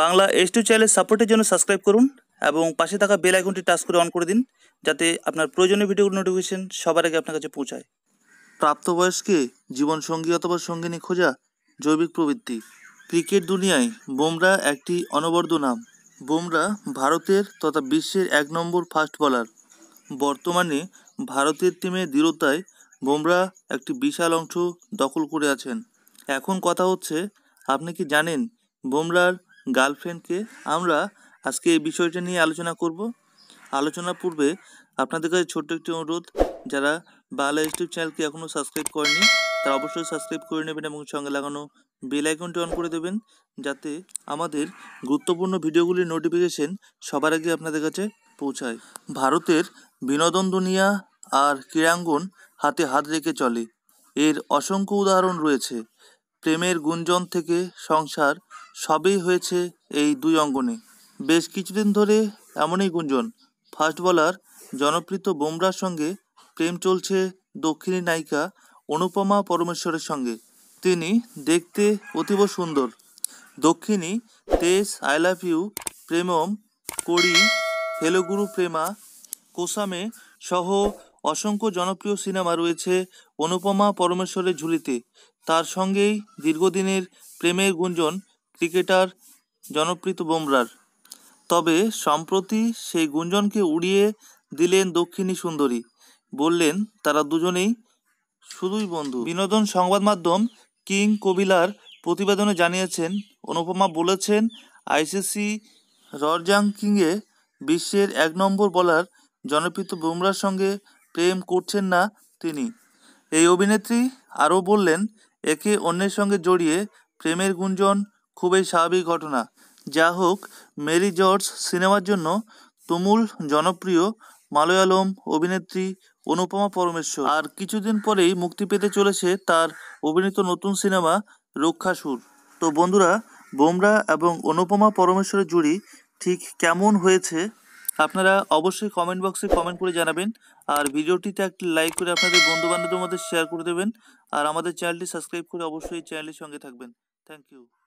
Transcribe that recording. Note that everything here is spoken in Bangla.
বাংলা এস টু চ্যানেলের সাপোর্টের জন্য সাবস্ক্রাইব করুন এবং পাশে থাকা বেল আইকনটি টাচ করে অন করে দিন যাতে আপনার প্রয়োজনীয় ভিডিও নোটিফিকেশন সবার আগে আপনার কাছে পৌঁছায় প্রাপ্তবয়স্কে জীবনসঙ্গী অথবা সঙ্গিনী খোঁজা জৈবিক প্রবৃত্তি ক্রিকেট দুনিয়ায় বোমরা একটি অনবদ্য নাম বোমরা ভারতের তথা বিশ্বের এক নম্বর ফাস্ট বলার বর্তমানে ভারতের টিমের দৃঢ়তায় বোমরা একটি বিশাল অংশ দখল করে আছেন এখন কথা হচ্ছে আপনি কি জানেন বুমরার গার্লফ্রেন্ডকে আমরা আজকে এই বিষয়টা নিয়ে আলোচনা করব আলোচনা পূর্বে আপনাদের কাছে ছোট্ট একটি অনুরোধ যারা বাংলা ইউটিউব চ্যানেলকে এখনও সাবস্ক্রাইব করেনি তারা অবশ্যই সাবস্ক্রাইব করে নেবেন এবং সঙ্গে লাগানো বেল আইকনটি অন করে দেবেন যাতে আমাদের গুরুত্বপূর্ণ ভিডিওগুলির নোটিফিকেশন সবার আগে আপনাদের কাছে পৌঁছায় ভারতের বিনোদন দুনিয়া আর ক্রীড়াঙ্গন হাতে হাত রেখে চলে এর অসংখ্য উদাহরণ রয়েছে প্রেমের গুঞ্জন থেকে সংসার সবই হয়েছে এই দুই অঙ্গনে বেশ কিছুদিন ধরে এমনই গুঞ্জন ফাস্ট বলার জনপ্রিত বোমরার সঙ্গে প্রেম চলছে দক্ষিণী নায়িকা অনুপমা পরমেশ্বরের সঙ্গে তিনি দেখতে অতীব সুন্দর দক্ষিণী তেস আই লাভ ইউ প্রেমম কড়ি হেলোগুরু প্রেমা কোসামে সহ অসংখ্য জনপ্রিয় সিনেমা রয়েছে অনুপমা পরমেশ্বরের ঝুলিতে তার সঙ্গেই দীর্ঘদিনের প্রেমের গুঞ্জন ক্রিকেটার জনপ্রিয় বুমরার তবে সম্প্রতি সেই গুঞ্জনকে উড়িয়ে দিলেন দক্ষিণী সুন্দরী বললেন তারা দুজনেই শুধুই বন্ধু বিনোদন সংবাদ মাধ্যম কিং কবিলার প্রতিবেদনে জানিয়েছেন অনুপমা বলেছেন আইসিসি কিংয়ে বিশ্বের এক নম্বর বলার জনপ্রিয় বুমরার সঙ্গে প্রেম করছেন না তিনি এই অভিনেত্রী আরও বললেন একে অন্যের সঙ্গে জড়িয়ে প্রেমের গুঞ্জন খুবই স্বাভাবিক ঘটনা যা হোক মেরি জর্জ সিনেমার জন্য তুমুল জনপ্রিয় মালয়ালম অভিনেত্রী অনুপমা পরমেশ্বর আর কিছুদিন পরেই মুক্তি পেতে চলেছে তার অভিনীত নতুন সিনেমা রক্ষাসুর তো বন্ধুরা বোমরা এবং অনুপমা পরমেশ্বরের জুড়ি ঠিক কেমন হয়েছে আপনারা অবশ্যই কমেন্ট বক্সে কমেন্ট করে জানাবেন আর ভিডিওটিতে একটি লাইক করে আপনাদের বন্ধুবান্ধবদের মধ্যে শেয়ার করে দেবেন আর আমাদের চ্যানেলটি সাবস্ক্রাইব করে অবশ্যই চ্যানেলের সঙ্গে থাকবেন থ্যাংক ইউ